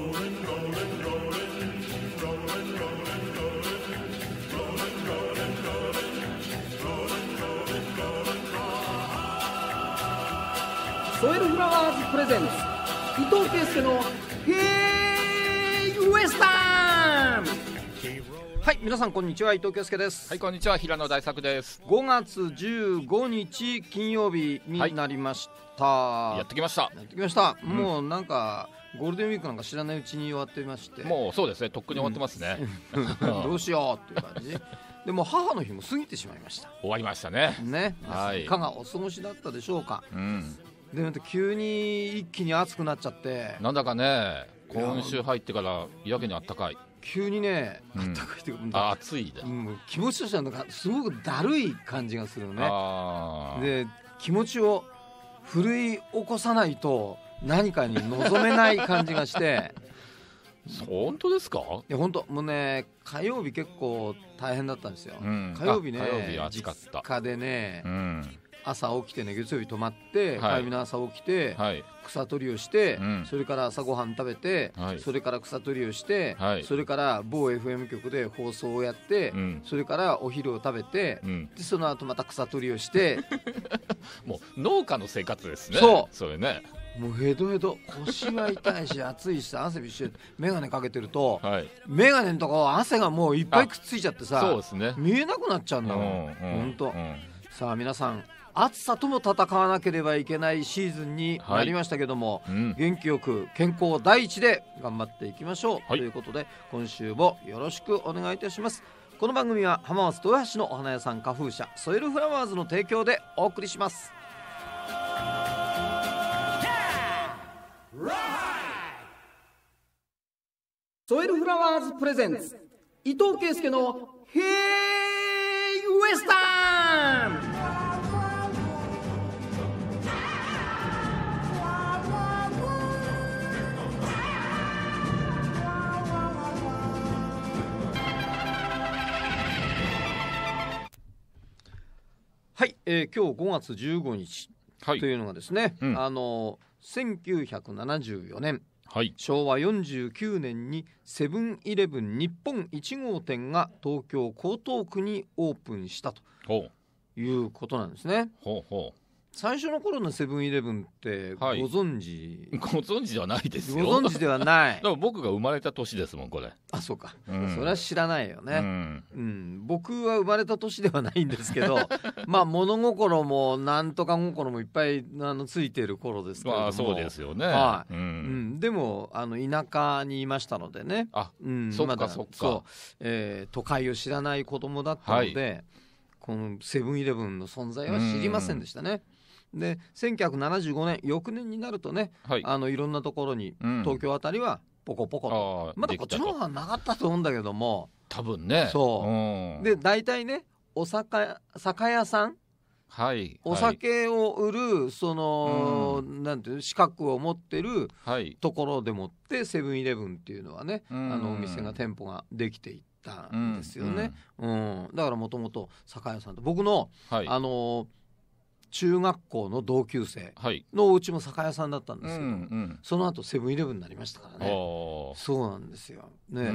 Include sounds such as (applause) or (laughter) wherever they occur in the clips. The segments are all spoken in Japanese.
ソエルフラワーズプレゼンス伊藤圭介の「ヘイウエスタン」はい皆さんこんにちは伊藤圭介ですはいこんにちは平野大作です5月15日金曜日になりました、はい、やってきましたやってきました、うん、もうなんかゴールデンウィークなんか知らないうちに終わってましてもうそうですねとっくに終わってますね、どうしようっていう感じでも母の日も過ぎてしまいました終わりましたねね、はいかがお過ごしだったでしょうか、うん、でも、急に一気に暑くなっちゃってなんだかね今週入ってからやけにあったかい急にねあっ暖かいというか、あ暑いで、うん、気持ちとしてはなんかすごくだるい感じがするのねあで気持ちを奮い起こさないと何かに望めない感じがして本当ですかいや本当もうね火曜日結構大変だったんですよ、うん、火曜日ね火曜日実家でね、うん、朝起きてね月曜日泊まって、はい、火曜日の朝起きて、はい、草取りをして、うん、それから朝ごはん食べて、はい、それから草取りをして、それから某 FM 局で放送をやって、それからお昼を食べて、でその後また草取りをして (laughs) もう農家の生活ですねそうそれねもうヘドヘド腰は痛いし暑いし汗びっしり眼鏡かけてると、眼鏡のとこ汗がもういっぱいくっついちゃってさそうですね見えなくなっちゃうんだもん、うん、ほ、うん、さあ皆さん暑さとも戦わなければいけないシーズンになりましたけども、はいうん、元気よく健康第一で頑張っていきましょう、はい、ということで今週もよろしくお願いいたしますこの番組は浜松豊橋のお花屋さん花風社ソイルフラワーズの提供でお送りしますソエルフラワーズプレゼンツ伊藤圭介の「ヘイウエスタン」はい、えー、今日5月15日というのがですね、はいうん、あの1974年はい、昭和49年にセブンイレブン日本1号店が東京江東区にオープンしたということなんですね。ほうほう最初の頃のセブンイレブンってごはい存知、ご存知ではないですよ。ご存知ではない (laughs) でも僕が生まれた年ですもん、これ。あそうか、うんそれは知らないようね、んうん僕は生まれた年ではないんですけど (laughs) まあ物心も何とか心もいっぱいあのついてる頃ですけどもまあ、そうですよね。はいううん。でもあの田舎にいましたのでね、あうんそっかそっかうえー都会を知らない子供だったので、このセブンイレブンの存在は知りませんでしたね。で1975年翌年になるとね、はい、あのいろんなところに、うん、東京あたりはポコポコとまだこっちの方はなかったと思うんだけども多分ねそう、うん、で大体ねお酒酒屋さんはい、お酒を売るその、うなんていう資格を持ってるところでもってセブンイレブンっていうのはね、うん、あのお店が店舗ができていったんですよね、うん、うん、だからもともと酒屋さんと僕の、はい、あの中学校の同級生のお家も酒屋さんだったんですけど、はいうんうん、その後セブンイレブンになりましたからねそうなんですよ。ね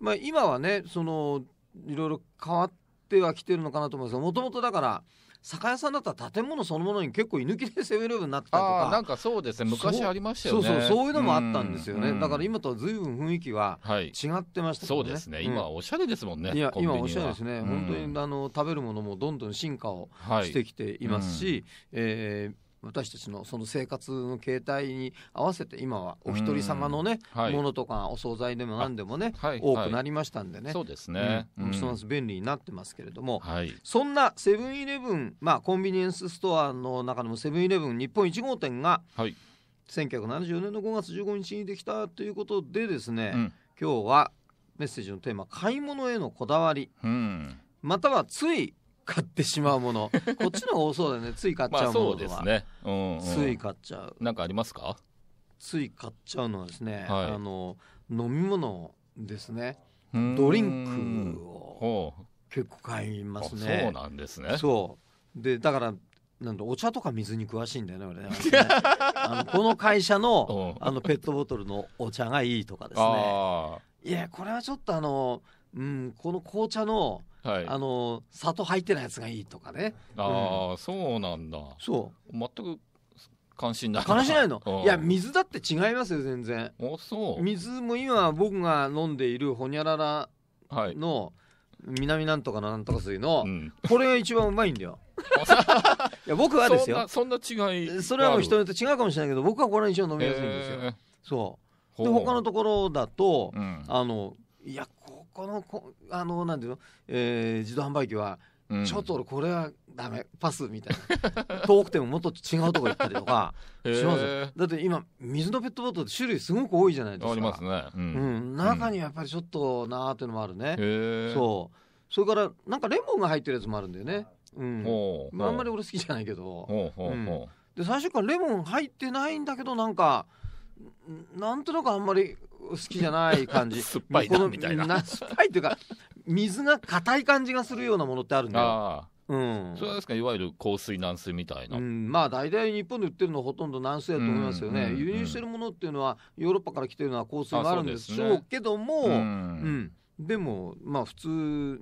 まあ、今はねそのいろいろ変わってはきてるのかなと思いますがもともとだから酒屋さんだったら建物そのものに結構居抜きでセブンイレブンになってたりとかなんかそうですね昔ありましたよねそうそうそういうのもあったんですよねだから今とは随分雰囲気は違ってましたね、はい、そうですね今おしゃれですもんね、うん、いや今おしゃれですね、本当にあの食べるものもどんどん進化をしてきていますし、はいえー、私たちのその生活の形態に合わせて今はお一人様のね、はい、ものとかお惣菜でも何でもね、はい、多くなりましたんでねそうですね、うん、ますます便利になってますけれども、はい、そんなセブンイレブン、まあ、コンビニエンスストアの中でもセブンイレブン日本1号店が、はい、1970年の5月15日にできたということでですね、うん、今日はメッセージのテーマ「買い物へのこだわり」うん、またはつい買ってしまうもの (laughs) こっちの多そうだよねつい買っちゃうものそうですね、うんうん、つい買っちゃうなんかありますかつい買っちゃうのはですね、はい、あの飲み物ですねドリンクを結構買いますねそうなんですねそうでだからなんだお茶とか水に詳しいんだよね俺ね (laughs) あのこの会社のあのペットボトルのお茶がいいとかですねいやこれはちょっとあの、うん、この紅茶のはい、あの糖入ってないやつがいいとかねああ、うん、そうなんだそう全く関心ない関心ないの、(laughs) いや水だって違いますよ全然おそう水も今僕が飲んでいるほにゃららの、はい南なんとかのなんとか水の、うん、これが一番うまいんだよ (laughs) いや僕はですよそんな違いそれはもう人によって違うかもしれないけど僕はこれ一番飲みやすいんですよ、えー、そうで他のところだと、うん、あのいやこのこあのなんていうの、えー、自動販売機はちょっと俺これはダメパスみたいな (laughs) 遠くてももっと違うとこ行ったりとか (laughs) しますだって今水のペットボトル種類すごく多いじゃないですかありますね、うん、うん、中にはやっぱりちょっとなあっていうのもあるね、そうそれからなんかレモンが入ってるやつもあるんだよねうん、あ、あんまり俺好きじゃないけど、で最初からレモン入ってないんだけどなんかなんとなくあんまり好きじゃない感じ (laughs) 酸っぱいなみたいな酸っぱいいうか水が硬い感じがするようなものってあるんだようん、それはですかいわゆる香水軟水みたいな、うん、まあ大体日本で売ってるのはほとんど軟水だと思いますよね、うんうんうん、輸入してるものっていうのはヨーロッパから来てるのは香水があるんでしょうけども、ね、うん、うんでもまあ普通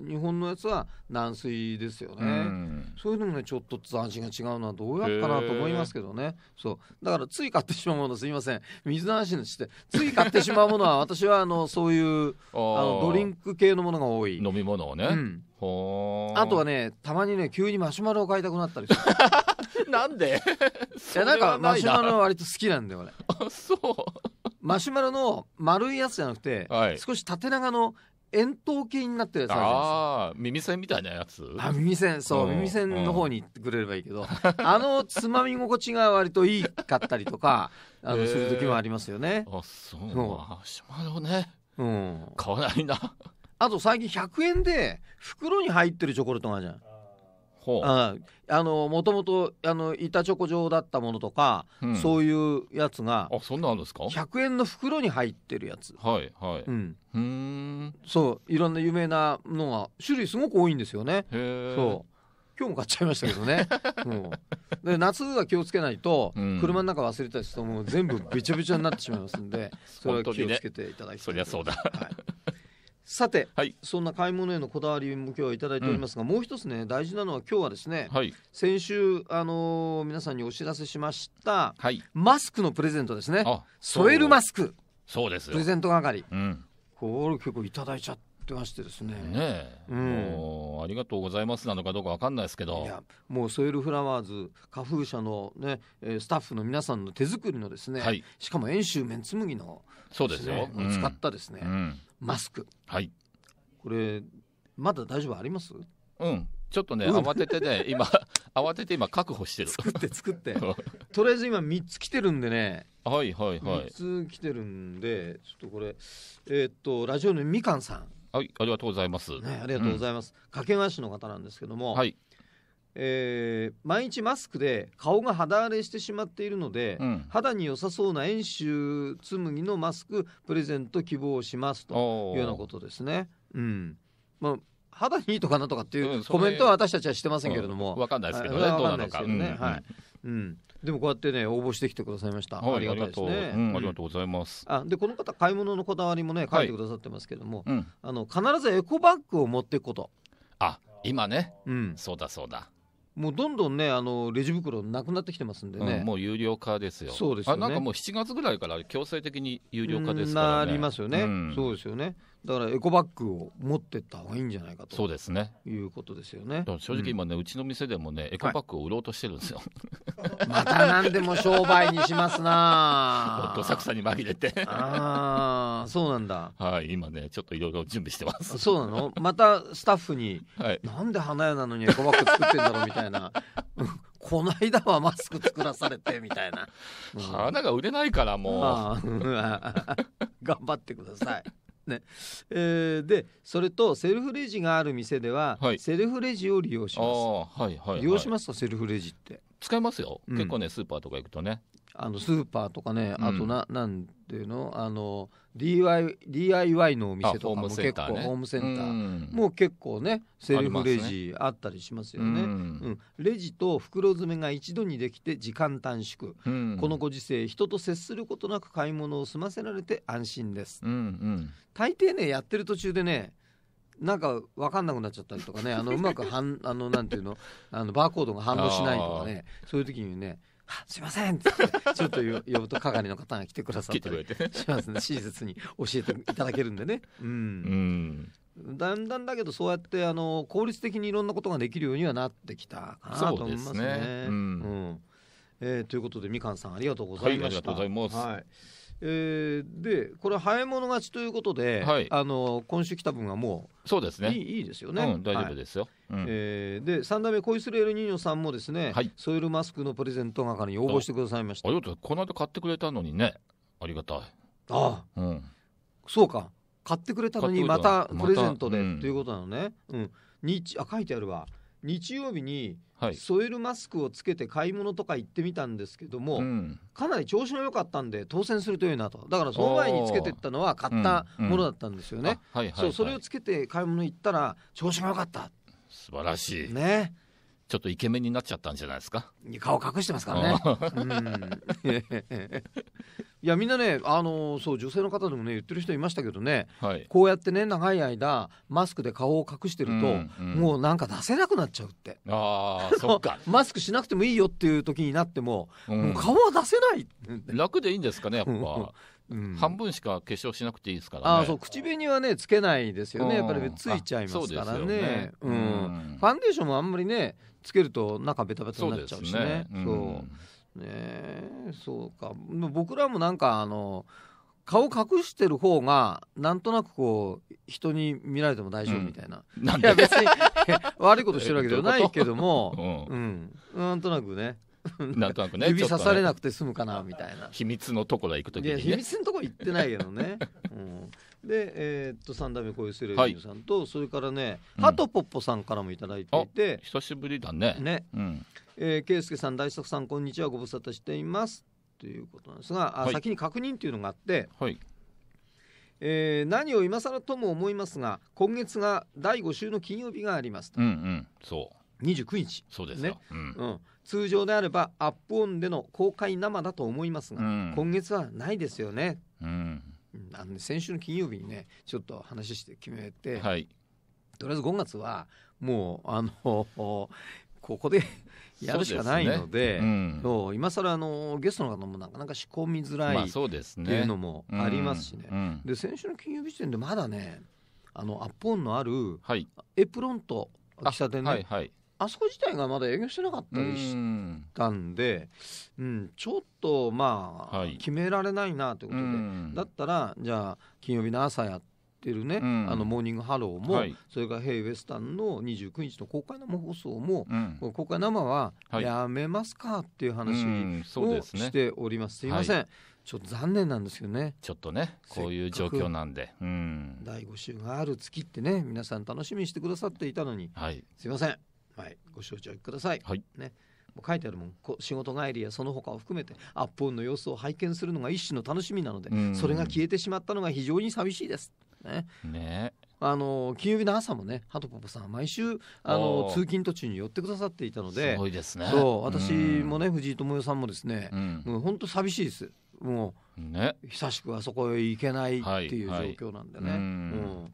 日本のやつは軟水ですよね、うん、そういうのもねちょっとずつ味が違うのはどうやっかなと思いますけどねそうだからつい買ってしまうものすいません水の話にしてつい買ってしまうものは (laughs) 私はあのそういうあのドリンク系のものが多い飲み物をね、うん、あとはねたまにね急にマシュマロを買いたくなったりする (laughs) なんでいやなんかマシュマロ割と好きなんだよ俺あそうマシュマロの丸いやつじゃなくて、はい、少し縦長の円筒形になってるやつあるじすああ、耳栓みたいなやつあ耳栓そう、うん耳栓の方に行ってくれればいいけど、(laughs) あのつまみ心地が割といいかったりとか (laughs) あのする時もありますよね、あ、そう。そうしまュね。うん、買わないな。あと最近100円で袋に入ってるチョコレートがあるじゃんほうあのもともとあの板チョコ状だったものとか、うん、そういうやつがあそんなんですか100円の袋に入ってるやつはいはいうんうんそういろんな有名なのが種類すごく多いんですよねへえそう今日も買っちゃいましたけどね、(laughs) うん、で夏は気をつけないと、うん、車の中忘れたりするともう全部べちゃべちゃになってしまいますんで (laughs) それは気をつけていただきたい、て。そりゃそうだ、はいさて、はい、そんな買い物へのこだわりも今日はいただいておりますが、うん、もう一つね大事なのは今日はですね、はい、先週、あのー、皆さんにお知らせしました、はい、マスクのプレゼントですね添えるマスクそうですプレゼント係、うん、これ結構いただいちゃっってましてですね。ねうん、ありがとうございますなのかどうかわかんないですけど。いや、もうソイルフラワーズ花風社のね、スタッフの皆さんの手作りのですね、はい、しかも円州麺紬の、ね、そうですよ、使ったですね、うん、マスク。はい。これまだ大丈夫あります？うん。ちょっとね、うん、慌ててね、(laughs) 今、慌てて今確保してる。作って作って。(laughs) とりあえず今3つ来てるんでね。はいはいはい。3つ来てるんで、ちょっとこれ、えー、っと、ラジオのみかんさん。はい、ありがとうございます。ね、ありがとうございます。掛、うん、川市の方なんですけども、はい、えー、毎日マスクで顔が肌荒れしてしまっているので、うん、肌に良さそうな円州紬のマスクプレゼント希望しますというようなことですね。うん。まあ肌にいいとかなとかっていうコメントは私たちはしてませんけれども、わ、うん、かんないですけどね、どうなのか。ね、はい。うん。でもこうやってね応募してきてくださいました、はい、ありがたいですね、うん、ありがとうございますあでこの方買い物のこだわりもね書いてくださってますけども、はいうん、あの必ずエコバッグを持っていくことあ今ね、うん、そうだそうだもうどんどんねあのレジ袋なくなってきてますんでね、うん、もう有料化ですよそうです、ね、あなんかもう7月ぐらいから強制的に有料化ですから、ね、なりますよね、そうですよねだからエコバッグを持ってった方がいいんじゃないかとそうですねいうことですよね正直今ね、うん、うちの店でもねエコバッグを売ろうとしてるんですよ、はい、また何でも商売にしますなど (laughs) さくさに紛れてああそうなんだはい今ねちょっといろいろ準備してますそうなのまたスタッフに、はい、なんで花屋なのにエコバッグ作ってんだろうみたいな (laughs) この間はマスク作らされてみたいな、花が売れないからもう (laughs) 頑張ってくださいねえー、でそれとセルフレジがある店では、はい、セルフレジを利用します、はいはいはい、利用しますとセルフレジって使いますよ、うん、結構ねスーパーとか行くとねあのスーパーとかねあとな,、うん、なんていうのあの DIY, DIY のお店とかも結構ホームセンター、もう結構ねセルフレジあったりしますよね、うん、レジと袋詰めが一度にできて時間短縮、このご時世人と接することなく買い物を済ませられて安心です、大抵ねやってる途中でねなんか分かんなくなっちゃったりとかねあのうまくはんあのなんていうのあのバーコードが反応しないとかねそういう時にねすいません」ってちょっと呼ぶと係の方が来てくださったりしますね親切に教えていただけるんでね。うん、うん、だんだんだけどそうやってあの効率的にいろんなことができるようにはなってきたかなと思いますね。うん、えということでみかんさんありがとうございました。はい、ありがとうございます、はいえー、でこれ早い者勝ちということで、はい、あの今週来た分はもうそうですねいいいいですよね、うん、大丈夫ですよ、はい、うん、えー、で3代目コイスレエルニーニョさんもですね、はい、ソイルマスクのプレゼント係に応募してくださいましたありがとうこの間買ってくれたのにねありがたいああ、うん、そうか買ってくれたのにまたプレゼントで、まうん、ということなのね、うん、日あ書いてあるわ日曜日にソイルマスクをつけて買い物とか行ってみたんですけども、うん、かなり調子の良かったんで当選するといいなとだからその前につけてったのは買ったものだったんですよね、そうそれをつけて買い物行ったら調子が良かった素晴らしいねちょっとイケメンになっちゃったんじゃないですか顔隠してますからね。(laughs) いやみんなねあのそう女性の方でもね言ってる人いましたけどね、はい、こうやってね長い間マスクで顔を隠してると、うんうん、もうなんか出せなくなっちゃうってあそっか (laughs) マスクしなくてもいいよっていう時になってもうん、もう顔は出せない楽でいいんですかねやっぱ。(laughs) うん、半分しか化粧しなくていいですからね。あそう口紅はねつけないですよね。やっぱりついちゃいますからね。ねうん、ファンデーションもあんまりねつけると中ベタベタになっちゃうしね。そうね、ね、そうか僕らもなんかあの顔隠してる方がなんとなくこう人に見られても大丈夫みたいなうん、ないや別に (laughs) 悪いことしてるわけではないけどもうん、うん、なんとなくねなんとなくね指刺されなくて済むかなみたいな、ね、秘密のところ行く時に、ね、秘密のとこ行ってないけどね、うん、で、えー、っと三代目こういうスレビンさんと、はい、それからね、うん、ハトポッポさんからも頂いていて久しぶりだねね、うん、えー、圭介さん大作さんこんにちはご無沙汰していますということなんですが、あはい、先に確認というのがあって、はいえー、何を今更とも思いますが今月が第5週の金曜日がありますと、うんうん、そう29日そうですね、うん、うん、通常であればアップオンでの公開生だと思いますが、うん、今月はないですよね、うん、あの、ね、先週の金曜日にねちょっと話して決めて、はい、とりあえず5月はもうあの (laughs) ここで (laughs) やるしかないので、う、ねうん、今更あのゲストの方もなかなか仕込みづらい、っていうのもありますしね、うんうん、で先週の金曜日時点でまだねあのアッポンのあるエプロンと喫茶店ね、はいはい、あそこ自体がまだ営業してなかったりしたんで、うん、うん、ちょっとまあ、はい、決められないなということで、だったらじゃあ金曜日の朝やってるね、うん、あのモーニングハローも、はい、それから「ヘイウエスタン」の29日の公開生放送も、うん、公開生はやめますかっていう話をしております。すね、すいません、はいちょっと残念なんですよね。ちょっとね、こういう状況なんで。うん、第5週がある月ってね、皆さん楽しみにしてくださっていたのに。はい。すいません。はい、ご承知ください。はい、ねもう書いてあるもん仕事帰りやその他を含めてアップオンの様子を拝見するのが一種の楽しみなので、それが消えてしまったのが非常に寂しいです。ねねあの金曜日の朝もね、ハトポポさん、毎週あの通勤途中に寄ってくださっていたので、すごいですねそう私もね、藤井智代さんもですね、うん、もう本当寂しいです、もう、ね、久しくあそこへ行けないっていう状況なんでね。はいはい、うん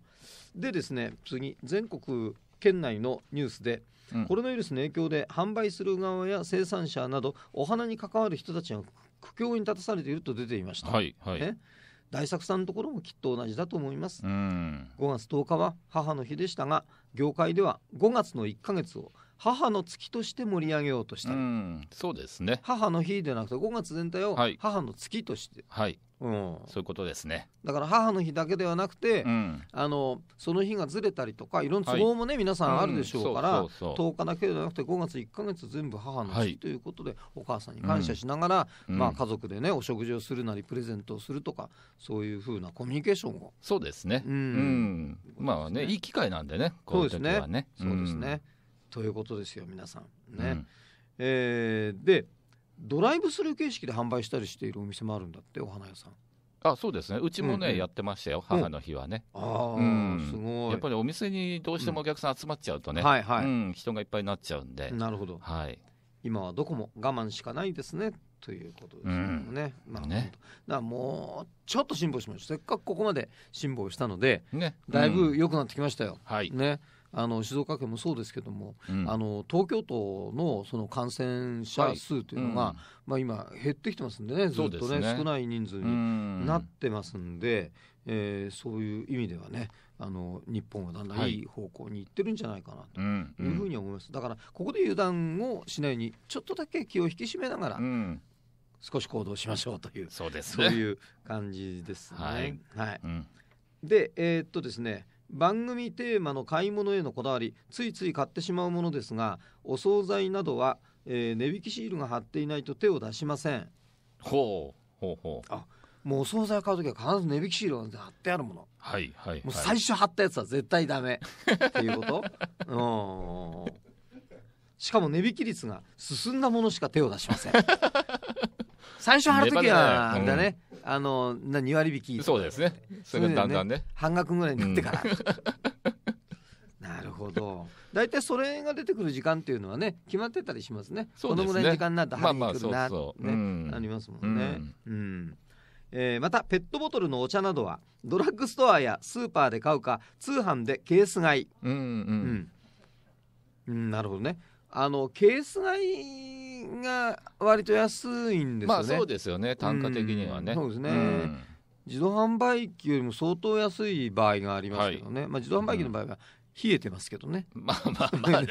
でですね、次、全国県内のニュースで、コロナウイルスの影響で販売する側や生産者などお花に関わる人たちが苦境に立たされていると出ていました、はいはいね、大作さんのところもきっと同じだと思います5月10日は母の日でしたが業界では5月の1か月を母の月として盛り上げようとしたそうですね母の日でなくて5月全体を母の月として、はい、うん、そういうことですねだから母の日だけではなくて、うん、あのその日がずれたりとかいろんな都合もね、はい、皆さんあるでしょうから、う10日だけではなくて5月1か月全部母の日ということで、はい、お母さんに感謝しながら、うん、まあ、家族でねお食事をするなりプレゼントをするとかそういうふうなコミュニケーションをそうですね、うん、ね、まあねいい機会なんでねこういう時はね。そうですね、ね、ということですよ皆さんね。うん、えー、でドライブスルー形式で販売したりしているお店もあるんだってお花屋さん。あそうですねうちもね、うんうん、やってましたよ母の日はね、ああ、うん、すごいやっぱりお店にどうしてもお客さん集まっちゃうとね、うんはいはいうん、人がいっぱいになっちゃうんでなるほど、はい、今はどこも我慢しかないですねということですね、まあねだもうちょっと辛抱しましょうせっかくここまで辛抱したので、ね、だいぶ良くなってきましたよ、はいねあの静岡県もそうですけども、うん、あの東京都のその感染者数というのが、はいうん、まあ、今、減ってきてますんでね、ずっとね、ね少ない人数になってますんで、えー、そういう意味ではね、あの日本はだんだんいい方向にいってるんじゃないかなというふうに思います。だからここで油断をしないにちょっとだけ気を引き締めながら、少し行動しましょうというそうです、ね、そういう感じですね。はい、はいうん、でえー、っとですね番組テーマの買い物へのこだわりついつい買ってしまうものですがお惣菜などは、えー、値引きシールが貼っていないと手を出しませんほうほうほうあもうお惣菜買う時は必ず値引きシールが貼ってあるものはいはい、はい、もう最初貼ったやつは絶対ダメっていうこと (laughs) うんしかも値引き率が進んだものしか手を出しません (laughs) 最初貼る時はだね、あのな2割引きそうですねそれがだんだんね、半額ぐらいになってから、うん、(laughs) なるほど大体それが出てくる時間っていうのはね決まってたりしますねすねこのぐらいの時間になったら入ってくるななりますもんね、うん、うんえー、またペットボトルのお茶などはドラッグストアやスーパーで買うか通販でケース買い、うんうんうん、うん、なるほどねあのケース買いが割と安いんですよね。まあそうですよね、単価的にはね。そうですね、自動販売機よりも相当安い場合がありますけどね、はい、まあ、自動販売機の場合は冷えてますけどね、まあ、まあまあまあ、ね、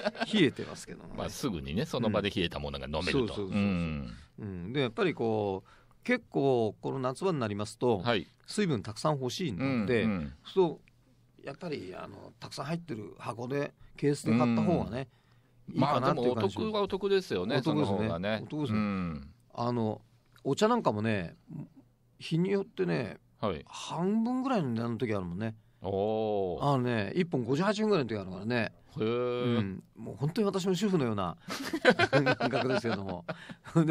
(laughs) 冷えてますけど、ね、まあすぐにねその場で冷えたものが飲めるとでやっぱりこう結構この夏場になりますと、はい、水分たくさん欲しいので、うんうん、そうやっぱりあのたくさん入ってる箱でケースで買った方がね、うんいいかなってお得はお得ですよねお得ですね、ね、お得すね、うん、あのお茶なんかもね日によってね、はい、半分ぐらいの値段の時あるもんねあのね1本58円ぐらいの時あるからねへうん、もう本当に私も主婦のような (laughs) 感覚ですけども (laughs) だっ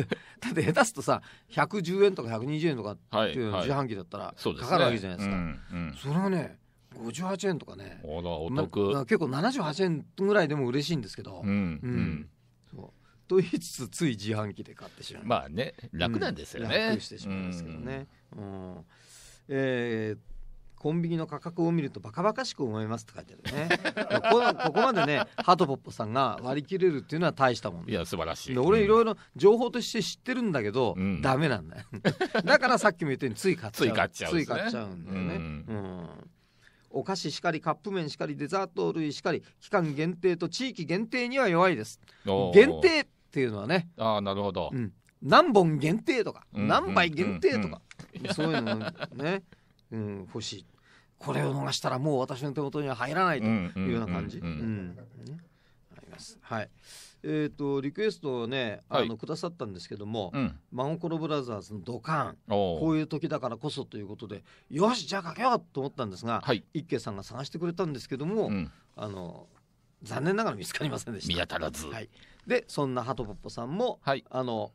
て下手すとさ110円とか120円とかっていう自販機だったらかかるわけじゃないですか、はいはいそすねうん、それがね58円とかねお得、ま、結構78円ぐらいでも嬉しいんですけど、うん、うん、と言いつつつい自販機で買ってしまうまあね楽なんですよね、うん、楽してしまうんですけどね、うん、うん、えーコンビニの価格を見るとバカバカしく思いますって書いてあるね (laughs) こここまでねハトポッポさんが割り切れるっていうのは大したもん、いや素晴らしい俺いろいろ情報として知ってるんだけど、うん、ダメなんだよ (laughs) だからさっきも言ったようについ買っちゃうつい買っちゃうん、つい買っちゃうんだよね、うん、うんお菓子しかりカップ麺しかりデザート類しかり期間限定と地域限定には弱いです限定っていうのはねああなるほど、うん、何本限定とか、うん、何杯限定とか、うん、そういうのね、うん、欲しいこれを逃したらもう私の手元には入らないというような感じ。ありますはいえーと、リクエストをねあの、はい、くださったんですけども、うん、ブラザーズのドカンこういう時だからこそということでよしじゃあかけようと思ったんですが、はい、一慶さんが探してくれたんですけども、うん、あの残念ながら見つかりませんでした見当たらず、はい、でそんなハトポッポさんも、はい、あの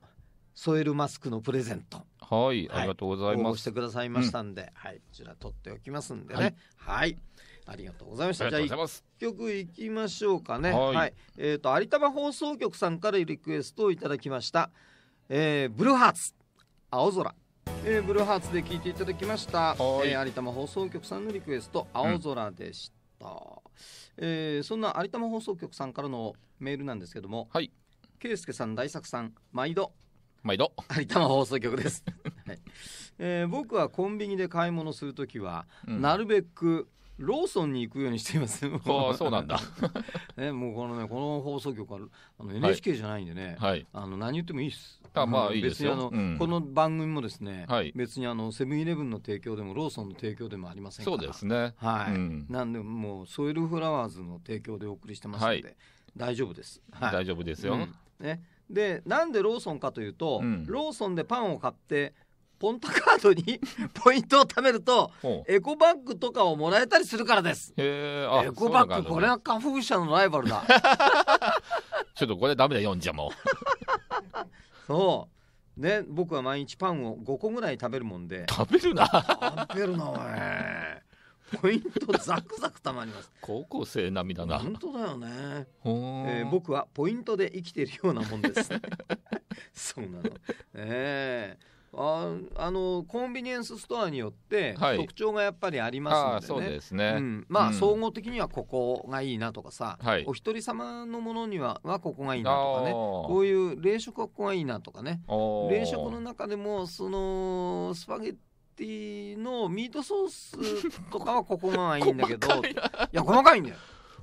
添えるマスクのプレゼントはい、ありがとうございます応募してくださいましたんで、うん、はいこちら取っておきますんでねはいありがとうございました。じゃあ一曲いきましょうかね。はい、はい、えっ、ー、と有玉放送局さんからリクエストをいただきました。えー、ブルーハーツ青空。えー、ブルーハーツで聴いていただきました、えー、有玉放送局さんのリクエスト「青空」でした、うん、えー、そんな有玉放送局さんからのメールなんですけども、はい、圭介さん大作さん毎度毎度有玉放送局です、(laughs) はいえー、僕はコンビニで買い物する時は、うん、なるべくローソンに行くようにしています。(laughs) あそうなんだ。(laughs) ね、もうこのね、この放送局は、あの NHK じゃないんでね、はい、あの何言ってもいいです。あ、まあ、いいです別あの、この番組もですね、はい、別にあのセブンイレブンの提供でもローソンの提供でもありませんそうですね。はい。なんでもうソイルフラワーズの提供でお送りしてますので、はい、大丈夫です。はい、大丈夫ですよ。ね。でなんでローソンかというと、ローソンでパンを買ってポンタカードにポイントを貯めるとエコバッグとかをもらえたりするからですへーエコバッグそこれは花粉フのライバルだ (laughs) ちょっとこれダメだよんじゃもう (laughs) そうね僕は毎日パンを5個ぐらい食べるもんで食べるな食べるなおいポイントザクザクたまります高校生並みだな本当だよねほえー僕はポイントで生きてるようなもんです (laughs) そうなの、ええああのコンビニエンスストアによって特徴がやっぱりありますので、ね,、うん、まあ、うん、総合的にはここがいいなとかさ、はい、お一人様のものにははここがいいなとかねこういう冷食はここがいいなとかね冷食の中でもそのスパゲッティのミートソースとかはここがいいんだけど (laughs) いや細かいんだよ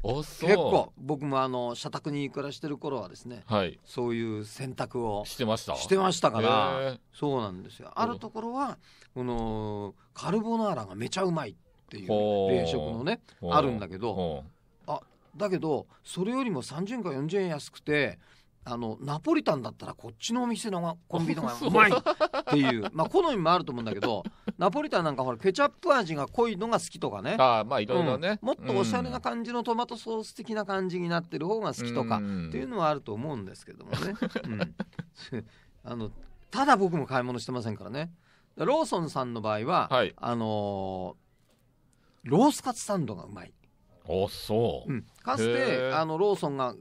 結構僕もあの社宅に暮らしてる頃はですね、はい、そういう選択をしてましたしてましたからそうなんですよあるところはこのカルボナーラがめちゃうまいっていう冷食のねあるんだけどあだけどそれよりも30円か40円安くてあのナポリタンだったらこっちのお店のコンビニのがうまいっていうまあ好みもあると思うんだけど (laughs) ナポリタンなんかほらケチャップ味が濃いのが好きとかねあまあいろいろね、うん、もっとおしゃれな感じのトマトソース的な感じになってる方が好きとかっていうのはあると思うんですけどもね、うん、(laughs) あのただ僕も買い物してませんからねローソンさんの場合は、はい、あのー、ロースカツサンドがうまい。おそう、うん、かつてあのローソンが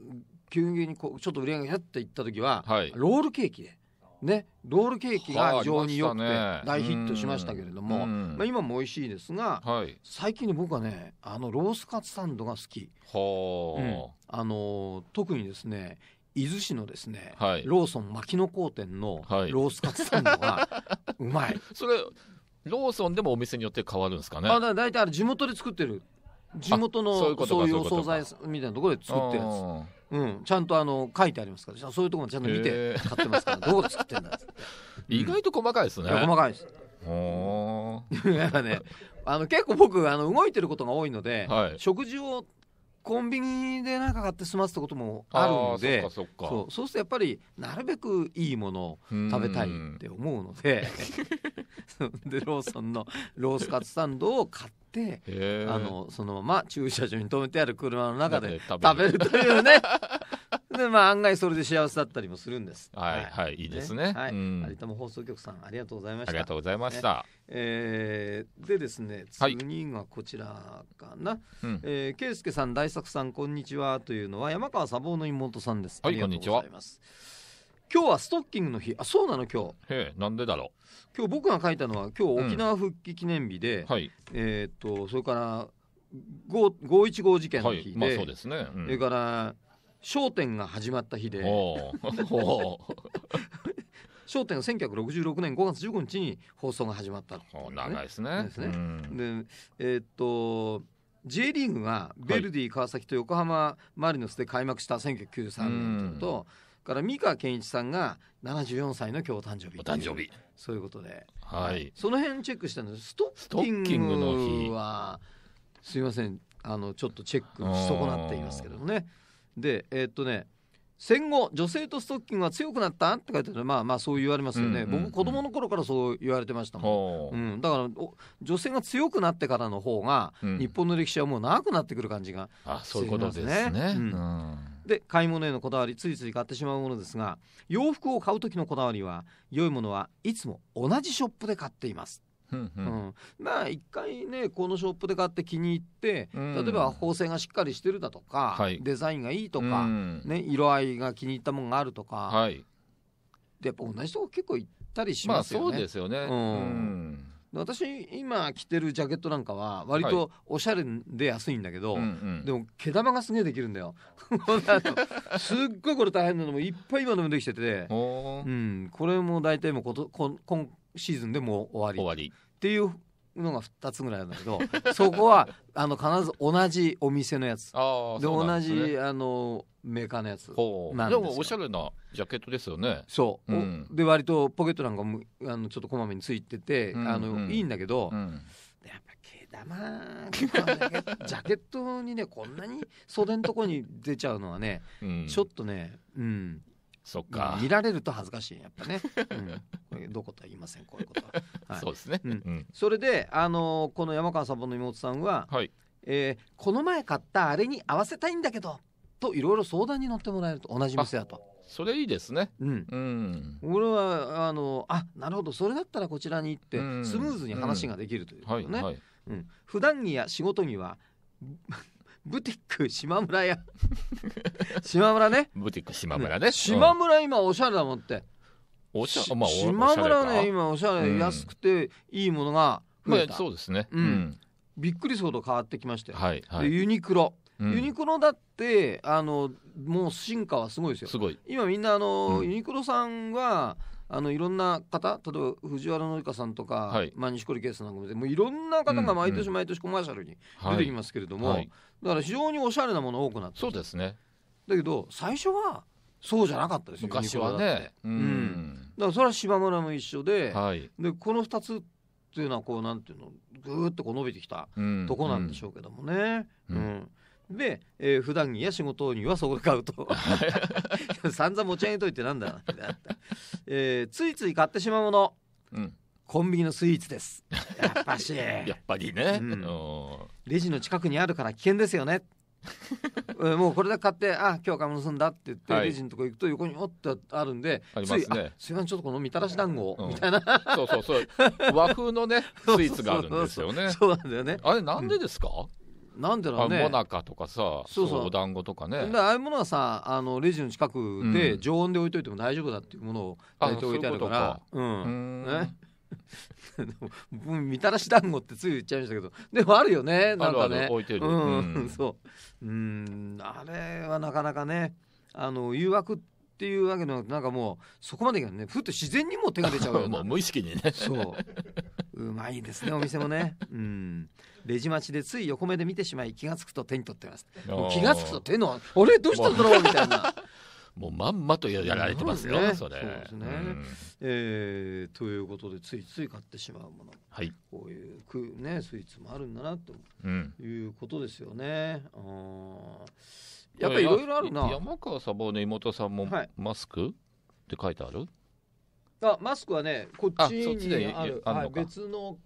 急激にこうちょっと売り上げが減っていった時は、はい、ロールケーキで。ね、ロールケーキが非常によくて大ヒットしましたけれども、あまね、まあ、今も美味しいですが、はい、最近僕はねあのロースカツサンドが好き、はあ、うん、あの特にですね伊豆市のですね、はい、ローソン牧野公店のロースカツサンドが (laughs) うまい、それローソンでもお店によって変わるんですかねあだ大体あれ地元で作ってる地元のそういうお惣菜みたいなところで作ってるんですうん、ちゃんとあの書いてありますからそういうところもちゃんと見て買ってますから、どこで作ってんだ (laughs) 意外と細かいですね、うん、細かいですほー (laughs) やねあの結構僕あの動いてることが多いので、はい、食事をコンビニで何か買って済ますってこともあるんでそうそうするとやっぱりなるべくいいものを食べたいって思うので (laughs) でローソンのロースカツサンドを買って。あのそのまま駐車場に止めてある車の中で食べるというね (laughs) でまあ案外それで幸せだったりもするんです。はい、はい、いいですね。はい、有田も放送局さんありがとうございました。ありがとうございました。ね、えー、でですね、次がこちらかな。はい、えー、圭介さん、大作さん、こんにちはというのは山川砂防の妹さんです。はい、こんにちは。今日はストッキングの日あそうなの今日へなんでだろう今日僕が書いたのは今日沖縄復帰記念日で、うんはい、えっとそれから五五一5事件の日で、はい、まあ、そうですね、うん、それから『笑点』が始まった日で『笑点』が (laughs) 1966年5月15日に放送が始まった、ね、長いですね。でね。でえー、っと J リーグがベルディ川崎と横浜マリノスで開幕した1993年と、はい、から三河健一さんが74歳の今日誕生日お誕生日そういうことで、はい、その辺チェックしたんですストッキングはすいませんあのちょっとチェックし損なっていますけどねでえー、っとね戦後女性とストッキングは強くなったって書いてあるまあまあそう言われますよね、うんうんうん、僕子供の頃からそう言われてましたもん、うん、だから女性が強くなってからの方が、うん、日本の歴史はもう長くなってくる感じが、ね、あそういうことですね、うん、で買い物へのこだわりついつい買ってしまうものですが洋服を買う時のこだわりは良いものはいつも同じショップで買っていますうんまあ一回ねこのショップで買って気に入って、うん、例えば縫製がしっかりしてるだとか、はい、デザインがいいとか、うん、ね、色合いが気に入ったものがあるとか、はい、でやっぱ同じとこ結構行ったりしますよね。まあ、そうですよね、うん私今着てるジャケットなんかは割とおしゃれで安いんだけど、はいうんうん、でも毛玉がすげえできるんだよ (laughs) すっごいこれ大変なのもいっぱい今のもできてて、うん、これも大体もうことこ今シーズンでもう終わり終わりっていうのが2つぐらいなんだけど (laughs) そこはあの必ず同じお店のやつで、ね、同じあのメーカーのやつなんですでもおしゃれなジャケットですよねそう、うん、で割とポケットなんかもあのちょっとこまめについてて、うんうん、あのいいんだけど、うん、やっぱ毛玉、(laughs) ジャケットにねこんなに袖のとこに出ちゃうのはね、うん、ちょっとねうんそっか、見られると恥ずかしいやっぱね、(laughs) うん、どことは言いませんこういうことは、はい、そうですね、うん、それで、あのー、この山川さんの妹さんは、はいえー、この前買ったあれに合わせたいんだけどといろいろ相談に乗ってもらえると同じ店やとそれいいですねうん、うん、俺はあのあなるほどそれだったらこちらに行ってスムーズに話ができるというね、はいうん、普段着や仕事着はブティック島村や (laughs) 島村ねブティック島村ね島村今おしゃれだもんって、おしゃまあ、島村ね今おしゃれ安くていいものが増えた、まあ、そうですね、うん、びっくりするほど変わってきましたよ、はいはい、ユニクロ、うん、ユニクロだってあのもう進化はすごいですよすごい今みんなあの、うん、ユニクロさんはあのいろんな方例えば藤原紀香さんとか、はい、まあ、錦織圭さんなんかももういろんな方が毎年毎年コマーシャルに出てきますけれども、はい、だから非常におしゃれなもの多くなってそうですねだけど最初はそうじゃなかったですよ昔はね、うん、うん、だからそれは芝村も一緒ではい、でこの2つっていうのはこうなんていうのぐーっとこう伸びてきたとこなんでしょうけどもね。うん、うんうんで、えー、普段着や仕事にはそこで買うと (laughs) 散々持ち上げといてなんだなえー、ついつい買ってしまうもの、うん、コンビニのスイーツですやっぱし (laughs) やっぱりね、うん、レジの近くにあるから危険ですよね (laughs) もうこれだけ買って「あ今日買い物すんだ」って言って、レジのとこ行くと横におってあるんで「ありますね、すいませんちょっとこのみたらし団子、みたいなそうそうそう和風のねスイーツがあるんですよねそうなんだよねあれなんでですか、うんなんでだろうねもなかとかさそうそうお団子とかねああいうものはさあのレジの近くで常温で置いといても大丈夫だっていうものを大体置いてあるからうんね (laughs) みたらし団子ってつい言っちゃいましたけどでもあるよねなんかね置いてる、うん、そううんあれはなかなかねあの誘惑っていうわけのなんかもうそこまでいかないねふっと自然にも手が出ちゃうよう (laughs) 無意識にねそううまいですね、お店もね。うん。レジ待ちでつい横目で見てしまい、気が付くと手に取ってます。気が付くと手の、あれどうしたんだろうみたいな。(laughs) もうまんまとやられてますよ、ね、それ。そうですね、うん、えー、ということでついつい買ってしまうもの、はい、こういうく、ね、スイーツもあるんだなと、うん、いうことですよね。あやっぱりいろいろあるな。山川サボの妹さんもマスク、はい、って書いてあるあマスクはねこっちにあるはい、別の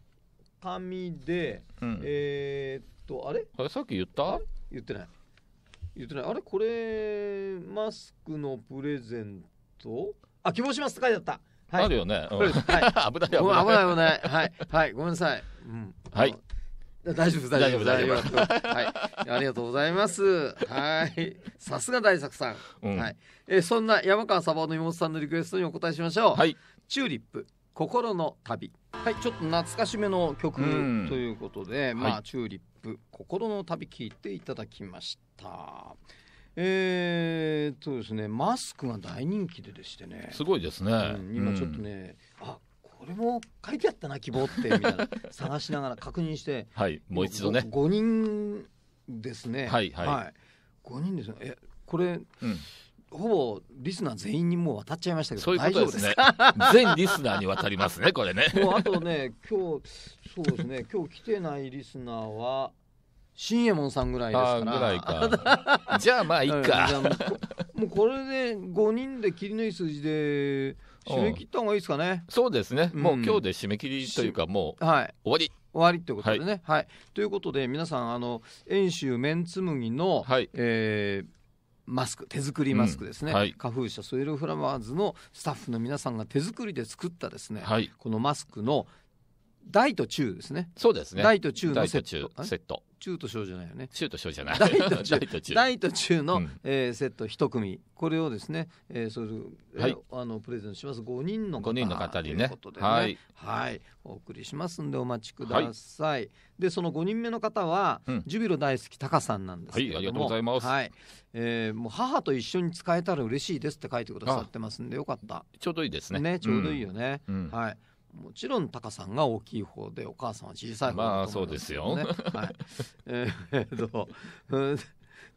紙で、うん、えー、っとあれあれさっき言った言ってない言ってないあれこれマスクのプレゼントあ希望しますって書いてあったはい、あるよね、うん、はい、(laughs) 危ない危ない危ない危ないはい、はい、ごめんなさい、うん、はい (laughs) 大丈夫大丈夫大丈夫はいありがとうございますはいさすが大作さん、うん、はいえー、そんな山川サバの妹さんのリクエストにお答えしましょう、はい、チューリップ心の旅はいちょっと懐かしめの曲ということで、まあ、はい、チューリップ心の旅聞いていただきましたえー、とですねマスクが大人気ででしてねすごいですね、うん、今ちょっとね、これも書いてあったな希望ってみたいな (laughs) 探しながら確認して、はい、もう一度ね5人ですねはいはい、はい、5人ですねえこれ、うん、ほぼリスナー全員にもう渡っちゃいましたけどそういうことですね全リスナーに渡りますねこれね (laughs) もうあとね今日そうですね今日来てないリスナーは新右衛門さんぐらいですからかじゃあまあいいか、もうこれで五人で切りのいい数字で締め切った方がいいですかね。そうですね、もう今日で締め切りというか、もう、はい、終わり。終わりってことですね、はい、はい、ということで皆さんあの遠州メンツ麦の、はい、えーマスク手作りマスクですね、うんはい、花粉社ソイルフラワーズのスタッフの皆さんが手作りで作ったですね、はい、このマスクの大と中ですねそうですね大と中のセット中と小じゃないよね中と小じゃない大と中大と中の、うん、えー、セット一組これをですね、えー、それ、はい、あのプレゼントします五人の方5人の方にね、ね、はい、はい、お送りしますんでお待ちください、はい、でその五人目の方は、うん、ジュビロ大好きタカさんなんですはいありがとうございますはい、えー、もう母と一緒に使えたら嬉しいですって書いてくださってますんでよかったちょうどいいですねねちょうどいいよね、うん、はいもちろんタカさんが大きい方でお母さんは小さい方だと思ま、ね、まあそうですよ。はい、えっと、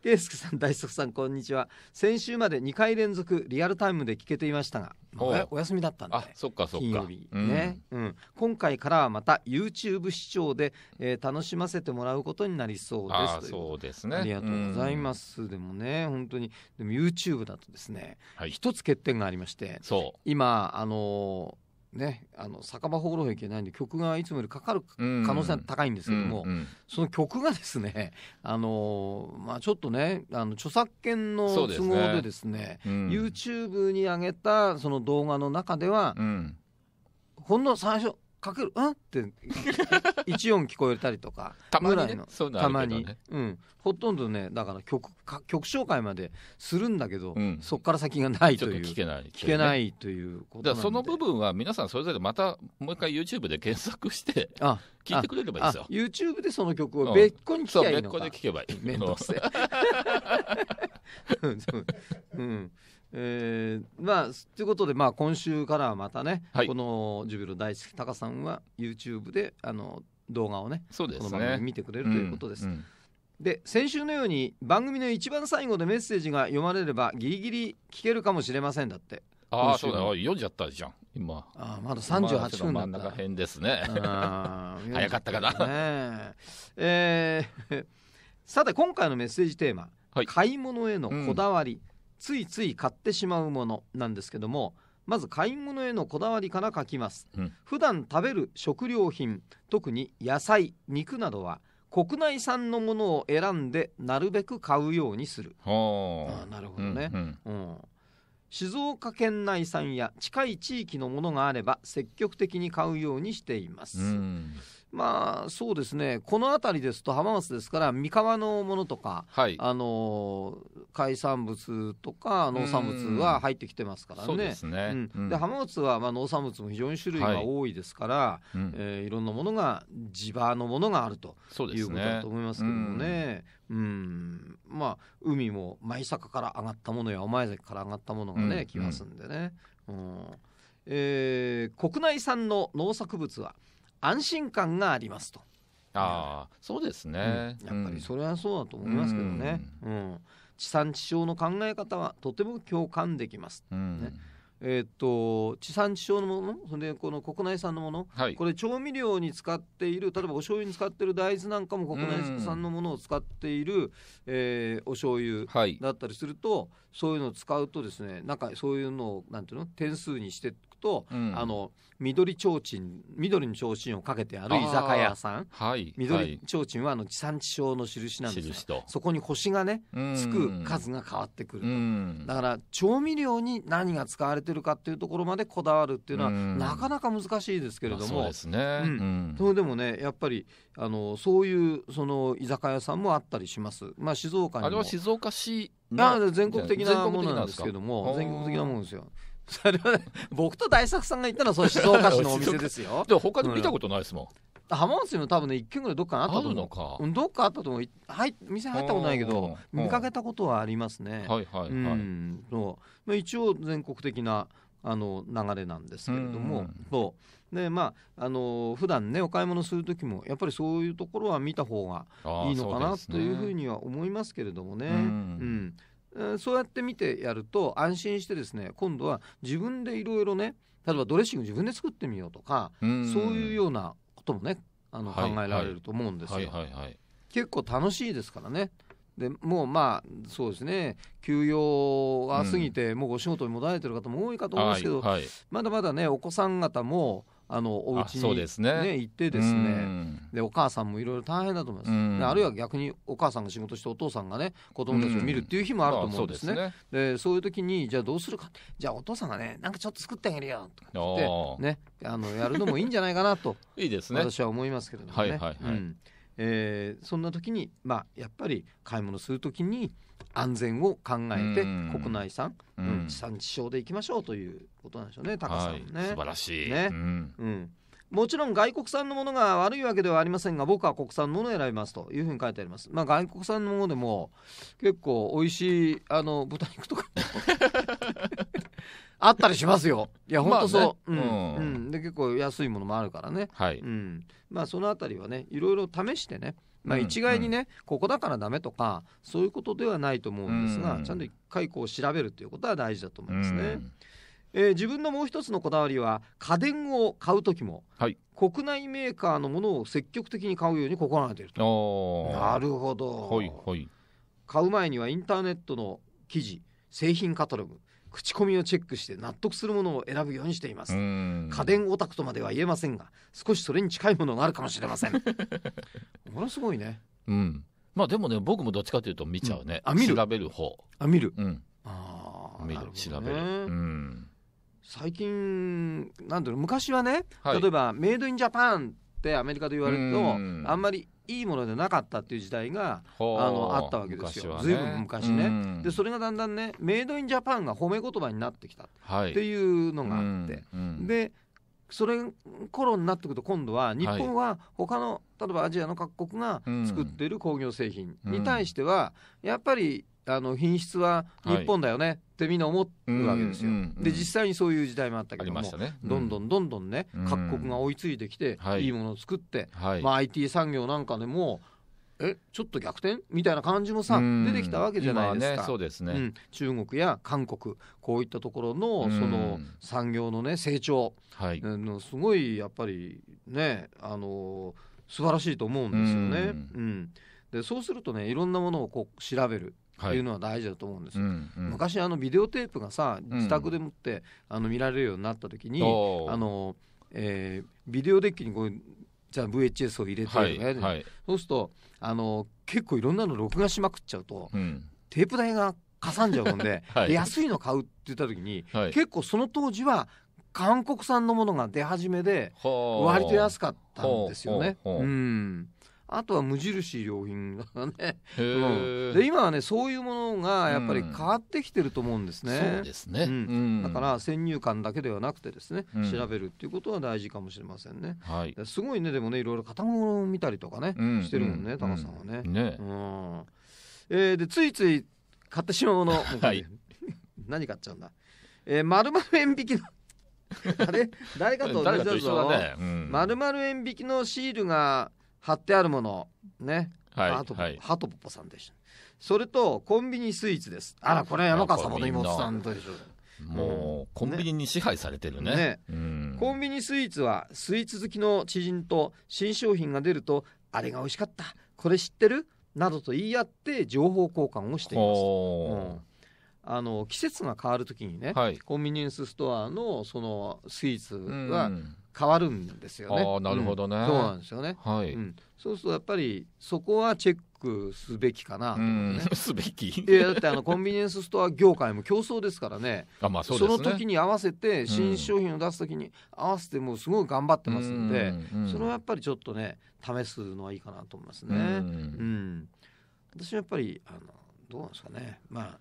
ケイスケさん、大足さん、こんにちは。先週まで2回連続リアルタイムで聞けていましたが、おお休みだったんで、あそっかそっか金曜日ね、うん、うん、今回からはまた YouTube 視聴で、えー、楽しませてもらうことになりそうですあそうですね。ありがとうございます。でもね、本当にでも YouTube だとですね、一、はい、つ欠点がありまして、そう今あのーねあの酒場放浪けないんで曲がいつもよりかかる可能性は高いんですけども、うんうん、その曲がですねあの、まあ、ちょっとねあの著作権の都合でですねですね、うん、YouTube に上げたその動画の中では、うん、ほんの最初かけるうんって一音聞こえたりとか (laughs) たまに、ね、たまに、うん、ほとんどねだから曲曲紹介までするんだけど、うん、そこから先がないという聞けない、ね、聞けないということその部分は皆さんそれぞれまたもう一回 YouTube で検索してあ聞いてくれればいいですよ YouTube でその曲を別個に聞けばいいのか、うん、別個で聞けばいい面倒くせえ、(laughs) うんえー、まあということで、まあ、今週からはまたね、はい、このジュビロ大好きタカさんは YouTube であの動画をねそうですねこの番組見てくれるということです。うんうん、で先週のように番組の一番最後でメッセージが読まれればギリギリ聞けるかもしれませんだってああそうだ読んじゃったじゃん今あまだ38分だった真ん中ですね (laughs) 早かったかな、ね、えー、(laughs) さて今回のメッセージテーマ、はい、買い物へのこだわり、うんついつい買ってしまうものなんですけどもまず買い物へのこだわりから書きます、うん、普段食べる食料品特に野菜肉などは国内産のものを選んでなるべく買うようにするあなるほどね、うんうん、うん、静岡県内産や近い地域のものがあれば積極的に買うようにしています、うんまあそうですねこの辺りですと浜松ですから三河のものとか、はい、あの海産物とか農産物は入ってきてますからね。うでん、で浜松はまあ農産物も非常に種類が多いですから、はいえー、いろんなものが地場のものがあるということだと思いますけどもね。うんまあ海も舞坂から上がったものやお前崎から上がったものがね、うん、来ますんでね、うん、えー、国内産の農作物は安心感がありますと。ああそうですね、うん、やっぱりそれはそうだと思いますけどね、うん、うん、地産地消の考え方はとても共感できます、うん、ねえー、っと地産地消のものそれでこの国内産のもの、はい、これ調味料に使っている例えばお醤油に使っている大豆なんかも国内産のものを使っている、うん、えー、お醤油だったりすると、はい、そういうのを使うとですねなんかそういうのをなんていうの点数にしてと、うん、あの緑ちょうちん緑のちょうちんをかけてある居酒屋さん、はい、緑ちょうちんはあの地産地消の印なんですそこに星がねつく数が変わってくるだから調味料に何が使われてるかっていうところまでこだわるっていうのは、なかなか難しいですけれども、そうですね、うんそれでもねやっぱりあのそういうその居酒屋さんもあったりします。まあ、静岡にあれは静岡市あ全国的なものなんですけども全国的なものですよそれはね、僕と大作さんが行ったのはそう静岡市のお店ですよ。(laughs) でも他で見たことないですもん。浜松にも多分ね一軒ぐらいどっかあったと思うのか、うん、どっかあったと思うはい店入ったことないけど見かけたことはありますねはいはいはい、うそうまあ、一応全国的なあの流れなんですけれども、うそうでまああの普段ねお買い物する時もやっぱりそういうところは見た方がいいのかなというふうには思いますけれどもね、うん、そうやって見てやると安心してですね今度は自分でいろいろね例えばドレッシング自分で作ってみようとかそういうようなこともねあの考えられると思うんですよ。結構楽しいですからね。でもうまあそうですね休養が過ぎて、もうお仕事に戻られてる方も多いかと思うんですけど、うんはいはい、まだまだねお子さん方もあのお家にね、ね行ってですねでお母さんもいろいろ大変だと思います、あるいは逆にお母さんが仕事してお父さんがね子供たちを見るっていう日もあると思うんですね,、そうでそういう時にじゃあどうするかじゃあお父さんがねなんかちょっと作ってあげるよとかってねあのやるのもいいんじゃないかなと (laughs) いいですね私は思いますけれどもね。はいえそんな時に、まあ、やっぱり買い物する時に、安全を考えて国内産、うん、地産地消でいきましょうということなんでしょうね高さんね、はい、素晴らしい、ねうん、うん、もちろん外国産のものが悪いわけではありませんが僕は国産のものを選びますというふうに書いてあります、まあ、外国産のものでも結構美味しいあの豚肉とか (laughs) あったりしますよ。いや、ほんとそう。まあね、うん、うん、で、結構安いものもあるからね。はい。うん。まあ、その辺りはね、いろいろ試してね、まあ、一概にね、ここだからダメとかそういうことではないと思うんですが、ちゃんと一回こう調べるということは大事だと思いますね。えー、自分のもう一つのこだわりは家電を買う時も、はい、国内メーカーのものを積極的に買うように心がけているとなるほど、いい、買う前にはインターネットの記事製品カタログ口コミをチェックして納得するものを選ぶようにしています家電オタクとまでは言えませんが少しそれに近いものがあるかもしれませんもの (laughs) すごいねうんまあでもね僕もどっちかというと見ちゃうね、うん、あ見る調べる方あ見る、うん、ああ見る、ね、調べるうん最近なんだろう昔はね、はい、例えばメイドインジャパンってアメリカと言われると、あんまりいいものでなかったっていう時代があのあったわけですよ、ね、ずいぶん昔ね、でそれがだんだんねメイドインジャパンが褒め言葉になってきたっていうのがあって、でそれ頃になってくると今度は日本は他の、例えばアジアの各国が作っている工業製品に対してはやっぱりあの品質は日本だよねってみんな思うわけですよ。で実際にそういう時代もあったけども、ねうん、どんどんどんどんね各国が追いついてきて、うん、いいものを作って、はい、まあ、IT 産業なんかでもえちょっと逆転みたいな感じもさ出てきたわけじゃないですか、ね、そうですね、うん、中国や韓国こういったところのその産業のね成長、はい、すごいやっぱりねあの素晴らしいと思うんですよね。うんでそうするとねいろんなものをこう調べるっていうのは大事だと思うんですよ、はいうんうん、昔あのビデオテープがさ自宅でもって、うん、あの見られるようになった時にあの、えー、ビデオデッキにこうじゃあ VHS を入れてとはいはい、そうするとあの結構いろんなの録画しまくっちゃうと、うん、テープ代がかさんじゃうのんで (laughs) はい、で安いの買うって言った時に、結構その当時は韓国産のものが出始めで割と安かったんですよね。うんあとは無印良品がね、うん、で今はねそういうものがやっぱり変わってきてると思うんですね、うん、そうですね、うん、だから先入観だけではなくてですね、調べるっていうことは大事かもしれませんね、はい、すごいねでもねいろいろ片物を見たりとかね、してるもんね高さんはね,、ねうんえー、でついつい買ってしまうもの、(laughs) はい、何買っちゃうんだ、えー、丸々鉛筆の (laughs) あれ誰かと同じだぞ、ねうん、丸々鉛筆のシールが貼ってあるものね、はい、ハトポ、はい、ポポさんでしたそれとコンビニスイーツですあらこれは山川さ様の妹さんと一緒もうコンビニに支配されてるね、ねうん、コンビニスイーツはスイーツ好きの知人と新商品が出るとあれが美味しかったこれ知ってるなどと言い合って情報交換をしています、うんあの季節が変わるときにね、はい、コンビニエンスストアのそのスイーツは、うん、変わるんですよね。あなるほどね、うん、そうなんですよね、はいうん、そうするとやっぱりそこはチェックすべきかな、ね、(laughs) すべきいやだってあのコンビニエンスストア業界も競争ですからね (laughs) あ、まあそ、ね、その時に合わせて新商品を出す時に合わせてもうすごい頑張ってますんで、うん、それはやっぱりちょっとね試すのはいいかなと思いますね。うん私はやっぱりあのどうなんですかねまあ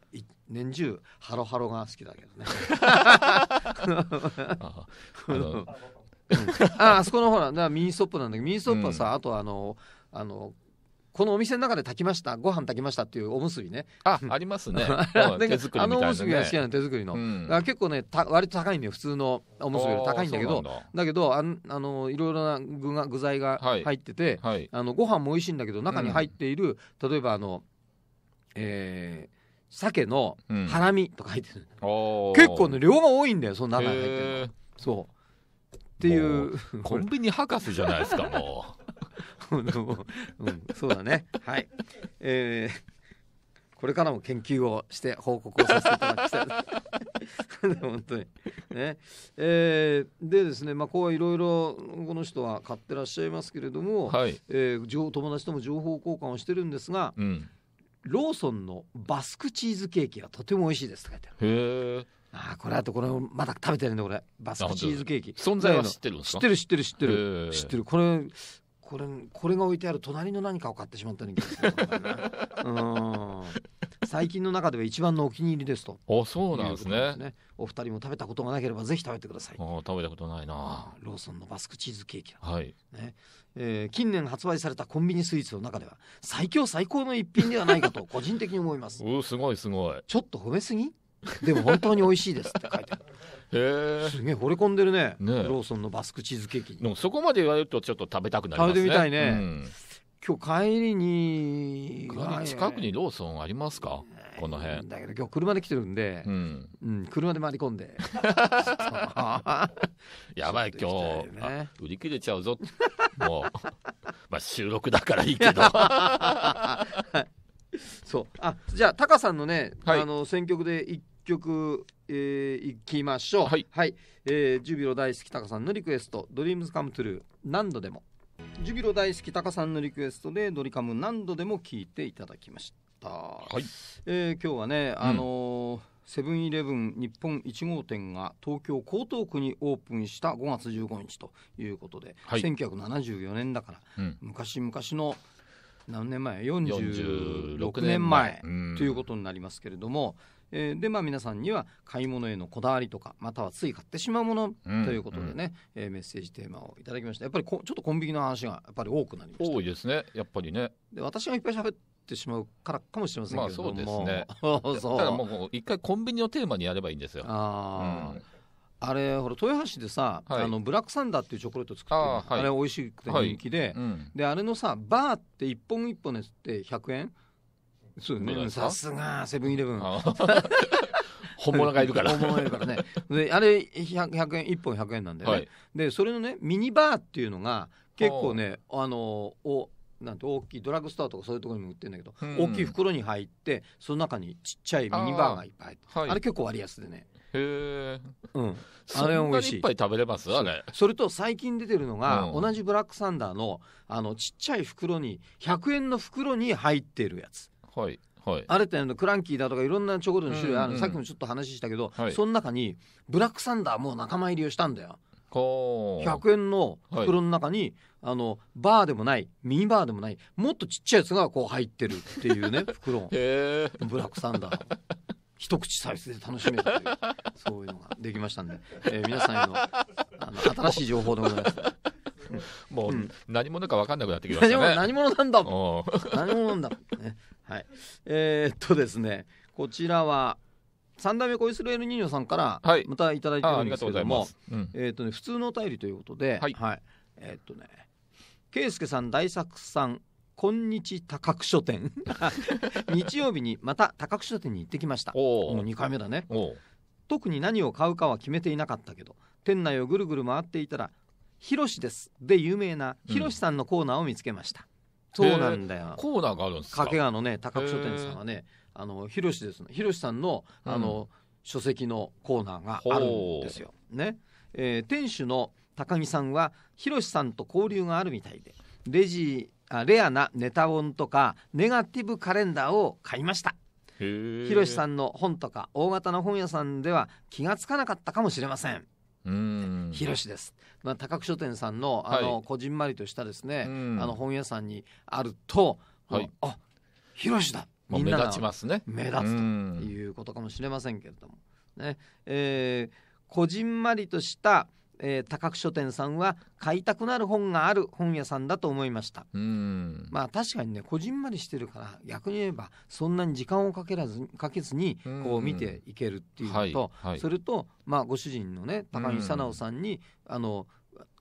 年中ハロハロが好きだけどね (laughs) あのあ (laughs) あそこのほらだミニストップなんだけどミニストップはさ、あとあのあのこのお店の中で炊きましたご飯炊きましたっていうおむすびねあありますね (laughs) 手作りあのおむすびが好きなの手作りの、うん、結構ねた割と高いんだよ普通のおむすびより高いんだけどだけどああのいろいろな具が具材が入ってて、はい、あのご飯も美味しいんだけど中に入っている、うん、例えばあのえー、鮭のハラミとか入ってる、うん、結構ね量が多いんだよその中に入ってるそうっていう。(laughs) コンビニ博士じゃないですか、もう。(laughs) うん、そうだね。はい。えー、これからも研究をして報告をさせていただきたい (laughs) 本当にねえー、でですねまあこういろいろこの人は買ってらっしゃいますけれども、はいえー、友達とも情報交換をしてるんですが、うん、ローソンのバスクチーズケーキはとても美味しいですと書いてある。へあこれあとこれまだ食べてるんだこれバスクチーズケーキ存在は知ってるんですか知ってる知ってる知ってる知ってるこれこれこれが置いてある隣の何かを買ってしまったんに (laughs) 最近の中では一番のお気に入りですとあそうなんですね、ね、お二人も食べたことがなければぜひ食べてくださいあ食べたことないなローソンのバスクチーズケーキはいねえー、近年発売されたコンビニスイーツの中では最強最高の一品ではないかと個人的に思います (laughs) うすごいすごいちょっと褒めすぎでも本当に美味しいですって書いてある。すげえ惚れ込んでるねねローソンのバスクチーズケーキにでもそこまで言われるとちょっと食べたくなりますね食べてみたいねうん今日帰りに帰り近くにローソンありますかこの辺だけど今日車で来てるんでう、んうん、車で回り込んで (laughs) やばい今日、いね売り切れちゃうぞもうまあ収録だからいいけど (laughs) (laughs) そうあじゃあタカさんのね、はい、あの選曲で1曲えー、いきましょうはい、はい、えー、ジュビロ大好きタカさんのリクエスト「ドリームズカムトゥルー何度でも」ジュビロ大好きタカさんのリクエストでドリカム何度でも聴いていただきましたはい、えー、今日はねあのーうんセブンイレブン日本1号店が東京江東区にオープンした5月15日ということで、はい、1974年だから、うん、昔々の何年前46年前ということになりますけれども、えー、でまあ皆さんには買い物へのこだわりとかまたはつい買ってしまうものということでね、うんえー、メッセージテーマをいただきましたやっぱりこちょっとコンビニの話がやっぱり多くなりました多いですねやっぱりねで私がいっぱい喋ってしまうからかもしれませんけどもまあそうですね (laughs) そうだからもう一回コンビニのテーマにやればいいんですよああ、うんあれほら豊橋でさ、はい、あのブラックサンダーっていうチョコレート作ってあ,、はい、あれ美味しくて人気で、はいうん、であれのさバーって一本一本のやつって100円そうねさすがセブンイレブン (laughs) 本物がいるから (laughs) 本物がいるからねであれ 100, 100円一本100円なんだよね、はい、でそれのねミニバーっていうのが結構ねあのおなんて大きいドラッグストアとかそういうところにも売ってるんだけど、うん、大きい袋に入ってその中にちっちゃいミニバーがいっぱい入ってあ,、れ結構割安でねへえ。うん。あれ美味しい。いっぱい食べれますあれ。それと最近出てるのが、うん、同じブラックサンダーのあのちっちゃい袋に100円の袋に入ってるやつ。はい。はい、あれってのクランキーだとかいろんなチョコレートの種類ある、うんうん、さっきもちょっと話したけど、はい、その中にブラックサンダーもう仲間入りをしたんだよ。100円の袋の中に、はい、あのバーでもないミニバーでもないもっとちっちゃいやつがこう入ってるっていうね (laughs) 袋ブラックサンダー一口サイズで楽しめるという (laughs) そういうのができましたんで、えー、皆さんへのあの新しい情報でございます。(laughs) もう、何者か分かんなくなってきましたね。(laughs) 何者なんだもん。何者なんだもん、ね。はい。えー、っとですね、こちらは、三代目恋するエルニーニョさんから、またいただいてるんですけども、いえっとね、普通のお便りということで、はい。はい、えー、っとね、圭介さん大作さん今日高角書店 (laughs) 日曜日にまた高角書店に行ってきましたもう2回目だね特に何を買うかは決めていなかったけど店内をぐるぐる回っていたら「ひろしです」で有名なひろしさんのコーナーを見つけました、うん、そうなんだよコーナーがあるんですか掛川のね高角書店さんはねあのひろしですひろしさんのあの、うん、書籍のコーナーがあるんですよ、ねえー、店主の高木さんはひろしさんと交流があるみたいでレジレアなネタ本とかネガティブカレンダーを買いましたひろしさんの本とか大型の本屋さんでは気がつかなかったかもしれませんひろしです、まあ、高久書店さんのあの、はい、こじんまりとしたですねあの本屋さんにあると、はい、あひろしだみんな目立ちますね目立つということかもしれませんけれどもねえー、こじんまりとしたえー、多角書店さんは買いたくなる本がある本屋さんだと思いましたまあ確かにねこじんまりしてるから逆に言えばそんなに時間をかけらずかけずにこう見ていけるっていうのと、はいはい、それと、まあ、ご主人のね高見さなおさんにあの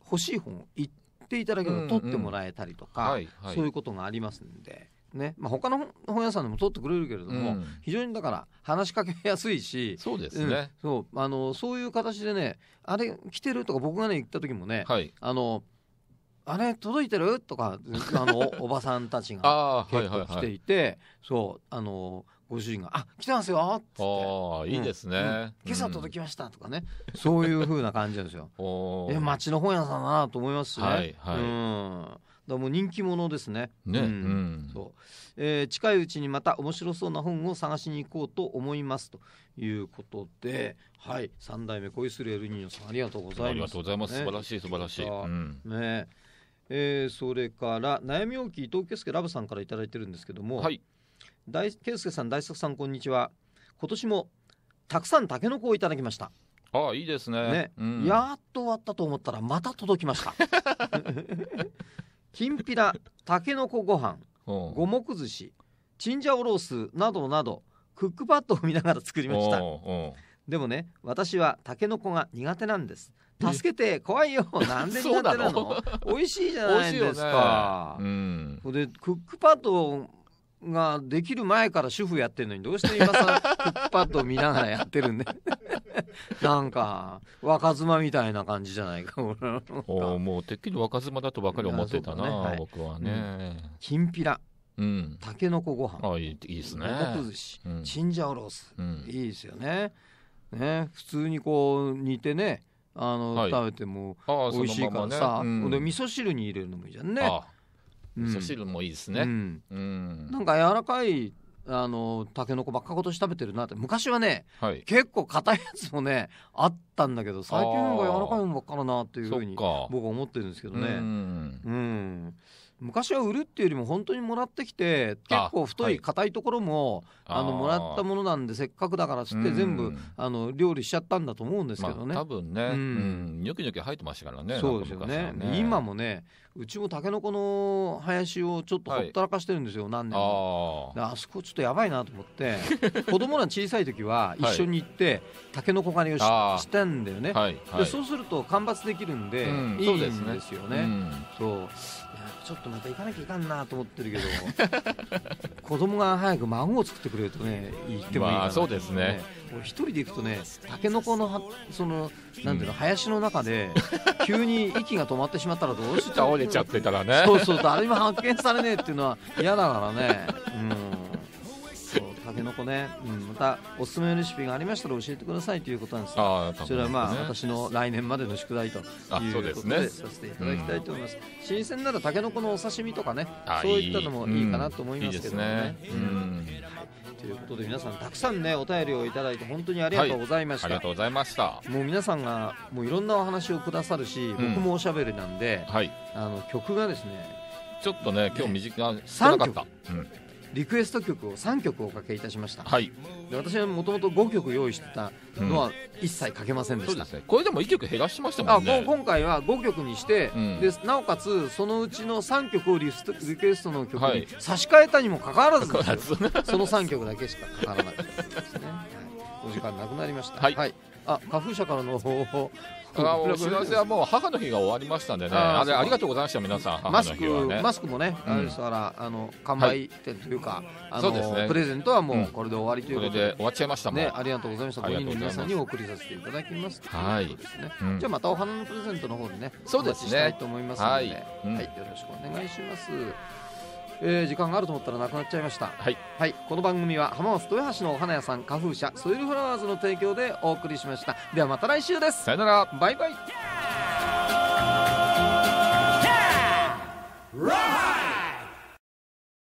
欲しい本を言っていただけると取ってもらえたりとか、そういうことがありますんで。ねまあ、他の本屋さんでも取ってくれるけれども、うん、非常にだから話しかけやすいしそうですね、うん、そうあのそういう形でねあれ来てるとか僕がね行った時もね、はい、あのあれ届いてるとかあの (laughs) おばさんたちが結構来ていて、はいいそうあのご主人が「あ来てますよ」っつってああいいですね、うん今朝届きました」とかね、うん、そういうふうな感じなんですよ。(laughs) え町の本屋さんだなと思いますしね。はいはい、うんも人気者ですね。ね、うん、うん、そう、えー、近いうちにまた面白そうな本を探しに行こうと思いますということで、はい、三代目恋するエルニーニョさんありがとうございます。ありがとうございます。ね、素晴らしい素晴らしい。うん、ね、えー、それから悩み大きい伊藤圭介ラブさんから頂いてるんですけども、はい、大圭介さん大作さんこんにちは。今年もたくさんタケノコをいただきました。ああいいですね、ねうん、やっと終わったと思ったらまた届きました。(laughs) きんぴらたけのこご飯五目寿司チンジャオロースなどなどクックパッドを見ながら作りましたでもね私はたけのこが苦手なんです助けて怖いよ (laughs) なんで苦手なの美味しいじゃないですか、ねうん、でクックパッドができる前から主婦やってるのにどうして今さクックパッドを見ながらやってるんで (laughs) なんか若妻みたいな感じじゃないかおもうてっきり若妻だとばかり思ってたな、ねはい、僕はね、うん、きんぴらうん、たけのこご飯あいいですね寿司、うん、チンジャオロース、うん、いいですよねね普通にこう煮てねあの、はい、食べても美味しいからさ、ままねうん、で味噌汁に入れるのもいいじゃんね味噌汁もいいですね、うんなんか柔らかいあのタケノコばっかとし食べてるなって昔はね、はい、結構硬いやつもねあったんだけど最近の方が柔らかいものばっかだなっていうふうに僕は思ってるんですけどねうん昔は売るっていうよりも本当にもらってきて結構太い硬いところもあ、のもらったものなんでせっかくだからっつって全部あの料理しちゃったんだと思うんですけどね、多分ね、うん、ニョキニョキ入ってましたからねそうですよね今もねうちもたけのこの林をちょっとほったらかしてるんですよ、何年もあそこちょっとやばいなと思って (laughs) 子供ら小さい時は一緒に行ってたけのこ狩りをしたんだよね、でそうすると間伐できるんで、いいんですよね、そうちょっとまた行かなきゃいかんなと思ってるけど (laughs) 子供が早く孫を作ってくれるとね行ってもいいかな、そうですね一人で行くとねたけのこのはそのなんていうの、うん林の中で急に息が止まってしまったらどうしよう倒れちゃってたらねそうそう誰も発見されねえっていうのは嫌だからねうんたけのこね、うん、またおすすめレシピがありましたら教えてくださいということなんですが、ね、それはまあ私の来年までの宿題ということでさせていただきたいと思います、うん、新鮮ならたけのこのお刺身とかねそういったのもいいかなと思いますけどね。はいということで皆さんたくさんねお便りをいただいて本当にありがとうございました、はい、ありがとうございましたもう皆さんがもういろんなお話をくださるし、うん、僕もおしゃべりなんで、はい、あの曲がですねちょっとね今日短、ね、少なかった、うんリクエスト曲を3曲おかけいたしました、はい、で私はもともと5曲用意してたのは一切かけませんでした、うんね、これでも1曲減らしましたもんねあ今回は5曲にして、うん、でなおかつそのうちの3曲をリストリクエストの曲に差し替えたにもかかわらず、はい、その3曲だけしかかからなかったですね、はい、お時間なくなりましたはい、はいあ花粉者からのあお知らせはもう母の日が終わりましたんでねあれありがとうございました皆さん母の日マスクもね、ですからあの完売店というか、はい、そうですねプレゼントはもうこれで終わりということで、うん、これで終わっちゃいましたもんねありがとうございました5人の皆さんにお送りさせていただきますはいじゃあまたお花のプレゼントの方でねそうですねしたいと思いますので、はい、はい、よろしくお願いします。えー、時間があると思ったらなくなっちゃいました、はい、はい、この番組は浜松豊橋のお花屋さん花風社ソイルフラワーズの提供でお送りしましたではまた来週ですさよならバイバイ、